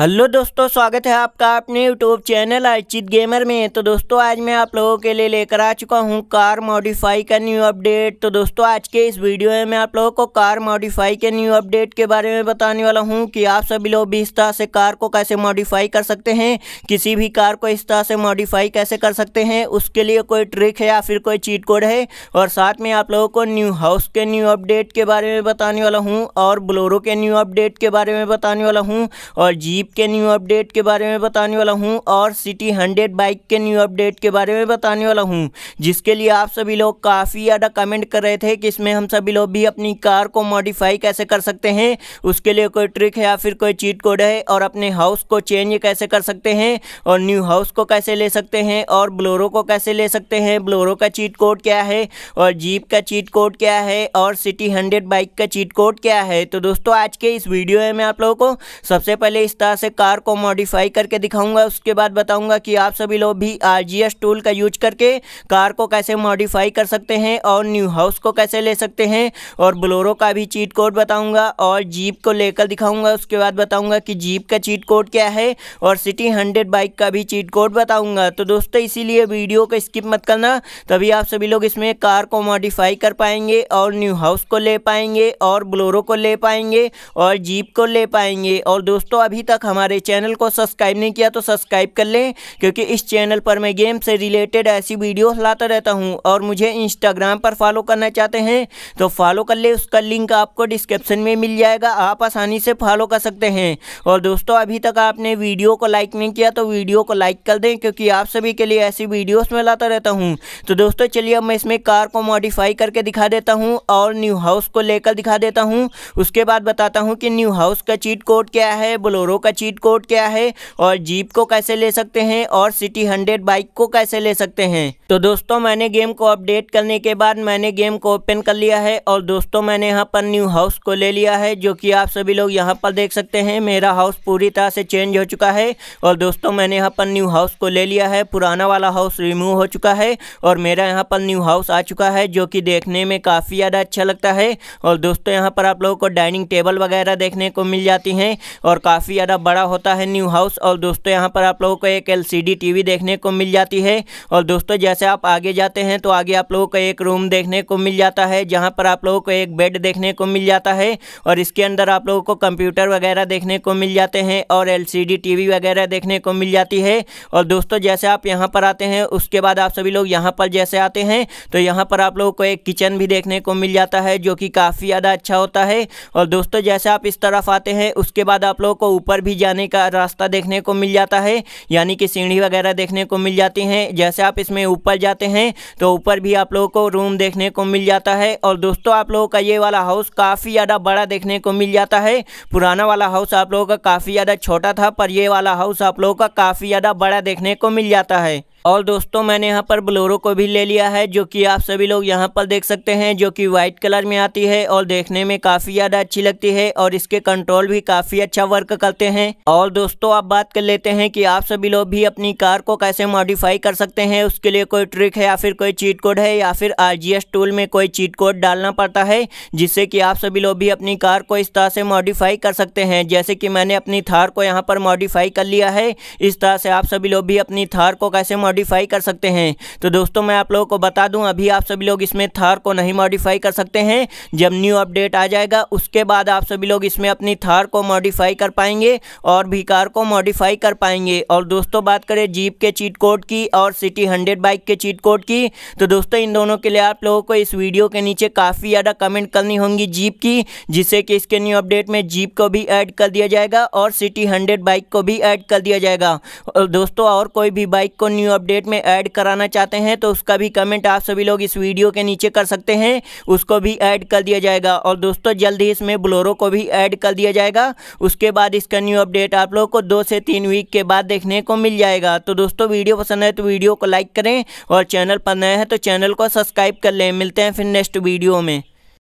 hello दोस्तों स्वागत है आपका अपने यूट्यूब चैनल अर्चित गेमर में तो दोस्तों आज मैं आप लोगों के लिए लेकर आ चुका हूं कार मॉडिफाई का न्यू अपडेट तो दोस्तों आज के इस वीडियो में मैं आप लोगों को कार मॉडिफाई के न्यू अपडेट के बारे में बताने वाला हूं कि आप सभी लोग भी इस तरह से कार को कैसे मॉडिफाई कर सकते हैं किसी भी कार को इस तरह से मॉडिफाई कैसे कर सकते हैं उसके लिए कोई ट्रिक है या फिर कोई चीट कोड है और साथ में आप लोगों को न्यू हाउस के न्यू अपडेट के बारे में बताने वाला हूँ और ब्लोरो के न्यू अपडेट के बारे में बताने वाला हूँ और जीप बाइक के न्यू अपडेट के बारे में बताने वाला हूं और सिटी हंड्रेड बाइक के न्यू अपडेट के बारे में बताने वाला हूं जिसके लिए आप सभी लोग काफ़ी ज़्यादा कमेंट कर रहे थे कि इसमें हम सभी लोग भी अपनी कार को मॉडिफाई कैसे कर सकते हैं उसके लिए कोई ट्रिक है या फिर कोई चीट कोड है और अपने हाउस को चेंज कैसे कर सकते हैं और न्यू हाउस को कैसे ले सकते हैं और ब्लोरो को कैसे ले सकते हैं ब्लोरो का चीट कोड क्या है और जीप का चीट कोड क्या है और सिटी हंड्रेड बाइक का चीट कोड क्या है तो दोस्तों आज के इस वीडियो में आप लोगों को सबसे पहले इस तरह से कार को मॉडिफाई करके दिखाऊंगा उसके बाद बताऊंगा कि आप सभी लोग भी आर टूल का यूज करके कार को कैसे मॉडिफाई कर सकते हैं और न्यू हाउस को कैसे ले सकते हैं और ब्लोरो का भी चीट कोड बताऊंगा और जीप को लेकर दिखाऊंगा उसके बाद बताऊंगा कि जीप का चीट कोड क्या है और सिटी हंड्रेड बाइक का भी चीट कोड बताऊँगा तो दोस्तों इसीलिए वीडियो को स्किप मत करना तभी आप सभी लोग इसमें कार को मॉडिफाई कर पाएंगे और न्यू हाउस को ले पाएंगे और ब्लोरो को ले पाएंगे और जीप को ले पाएंगे और दोस्तों अभी तक तक हमारे चैनल को सब्सक्राइब नहीं किया तो सब्सक्राइब कर लें क्योंकि इस चैनल पर मैं गेम से रिलेटेड ऐसी वीडियोस लाता रहता हूं और मुझे इंस्टाग्राम पर फॉलो करना चाहते हैं तो फॉलो कर ले उसका लिंक आपको डिस्क्रिप्शन में मिल जाएगा आप आसानी से फॉलो कर सकते हैं और दोस्तों अभी तक आपने वीडियो को लाइक नहीं किया तो वीडियो को लाइक कर दें क्योंकि आप सभी के लिए ऐसी वीडियोस में लाता रहता हूँ तो दोस्तों चलिए अब मैं इसमें कार को मॉडिफाई करके दिखा देता हूँ और न्यू हाउस को लेकर दिखा देता हूँ उसके बाद बताता हूँ कि न्यू हाउस का चीट कोड क्या है बोलोरो का का चीट कोड क्या है और जीप को कैसे ले सकते हैं और सिटी हंड्रेड बाइक को कैसे ले सकते हैं तो दोस्तों मैंने गेम को अपडेट करने के बाद मैंने गेम को ओपन कर लिया है और दोस्तों मैंने यहाँ पर न्यू हाउस को ले लिया है जो कि आप सभी लोग यहाँ पर देख सकते हैं मेरा हाउस पूरी तरह से चेंज हो चुका है और दोस्तों मैंने यहाँ पर न्यू हाउस को ले लिया है पुराना वाला हाउस रिमूव हो चुका है और मेरा यहाँ पर न्यू हाउस आ चुका है जो कि देखने में काफ़ी ज़्यादा अच्छा लगता है और दोस्तों यहाँ पर आप लोगों को डाइनिंग टेबल वगैरह देखने को मिल जाती हैं और काफ़ी ज़्यादा बड़ा होता है न्यू हाउस और दोस्तों यहाँ पर आप लोगों को एक एल टीवी देखने को मिल जाती है और दोस्तों जैसे आप आगे जाते हैं तो आगे आप लोगों को एक रूम देखने को मिल जाता है जहाँ पर आप लोगों को एक बेड देखने को मिल जाता है और इसके अंदर आप लोगों को कंप्यूटर वगैरह देखने को मिल जाते हैं और एल टीवी वगैरह देखने को मिल जाती है और दोस्तों जैसे आप यहाँ पर आते हैं उसके बाद आप सभी लोग यहाँ पर जैसे आते हैं तो यहाँ पर आप लोगों को एक किचन भी देखने को मिल जाता है जो कि काफ़ी ज़्यादा अच्छा होता है और दोस्तों जैसे आप इस तरफ आते हैं उसके बाद आप लोगों को ऊपर भी भी जाने का रास्ता देखने को मिल जाता है यानी कि सीढ़ी वगैरह देखने को मिल जाती हैं जैसे आप इसमें ऊपर जाते हैं तो ऊपर भी आप लोगों को रूम देखने को मिल जाता है और दोस्तों आप लोगों का ये वाला हाउस काफ़ी ज़्यादा बड़ा देखने को मिल जाता है पुराना वाला हाउस आप लोगों का काफ़ी ज़्यादा छोटा था पर ये वाला हाउस आप लोगों का काफ़ी ज़्यादा बड़ा देखने को मिल जाता है और दोस्तों मैंने यहाँ पर ब्लोरो को भी ले लिया है जो कि आप सभी लोग यहाँ पर देख सकते हैं जो कि वाइट कलर में आती है और देखने में काफ़ी ज़्यादा अच्छी लगती है और इसके कंट्रोल भी काफ़ी अच्छा वर्क करते हैं और दोस्तों आप बात कर लेते हैं कि आप सभी लोग भी अपनी कार को कैसे मॉडिफाई कर सकते हैं उसके लिए कोई ट्रिक है या फिर कोई चीट कोड है या फिर आर टूल में कोई चीट कोड डालना पड़ता है जिससे कि आप सभी लोग भी अपनी कार को इस तरह से मॉडिफाई कर सकते हैं जैसे कि मैंने अपनी थार को यहाँ पर मॉडिफाई कर लिया है इस तरह से आप सभी लोग भी अपनी थार को कैसे मॉडिफाई कर सकते हैं तो दोस्तों मैं आप लोगों को बता दूं अभी आप सभी लोग इसमें थार को नहीं मॉडिफाई कर सकते हैं जब न्यू अपडेट आ जाएगा उसके बाद आप सभी लोग इसमें अपनी थार को मॉडिफाई कर पाएंगे और भी कार को मॉडिफाई कर पाएंगे और दोस्तों बात करें जीप के चीट कोड की और सिटी हंड्रेड बाइक के चीट कोड की तो दोस्तों इन दोनों के लिए आप लोगों को इस वीडियो के नीचे काफ़ी ज़्यादा कमेंट करनी होंगी जीप की जिससे कि इसके न्यू अपडेट में जीप को भी ऐड कर दिया जाएगा और सिटी हंड्रेड बाइक को भी ऐड कर दिया जाएगा और दोस्तों और कोई भी बाइक को न्यू अपडेट में ऐड कराना चाहते हैं तो उसका भी कमेंट आप सभी लोग इस वीडियो के नीचे कर सकते हैं उसको भी ऐड कर दिया जाएगा और दोस्तों जल्द ही इसमें ब्लोरो को भी ऐड कर दिया जाएगा उसके बाद इसका न्यू अपडेट आप लोगों को दो से तीन वीक के बाद देखने को मिल जाएगा तो दोस्तों वीडियो पसंद है तो वीडियो को लाइक करें और चैनल पर नए हैं तो चैनल को सब्सक्राइब कर लें मिलते हैं फिर नेक्स्ट वीडियो में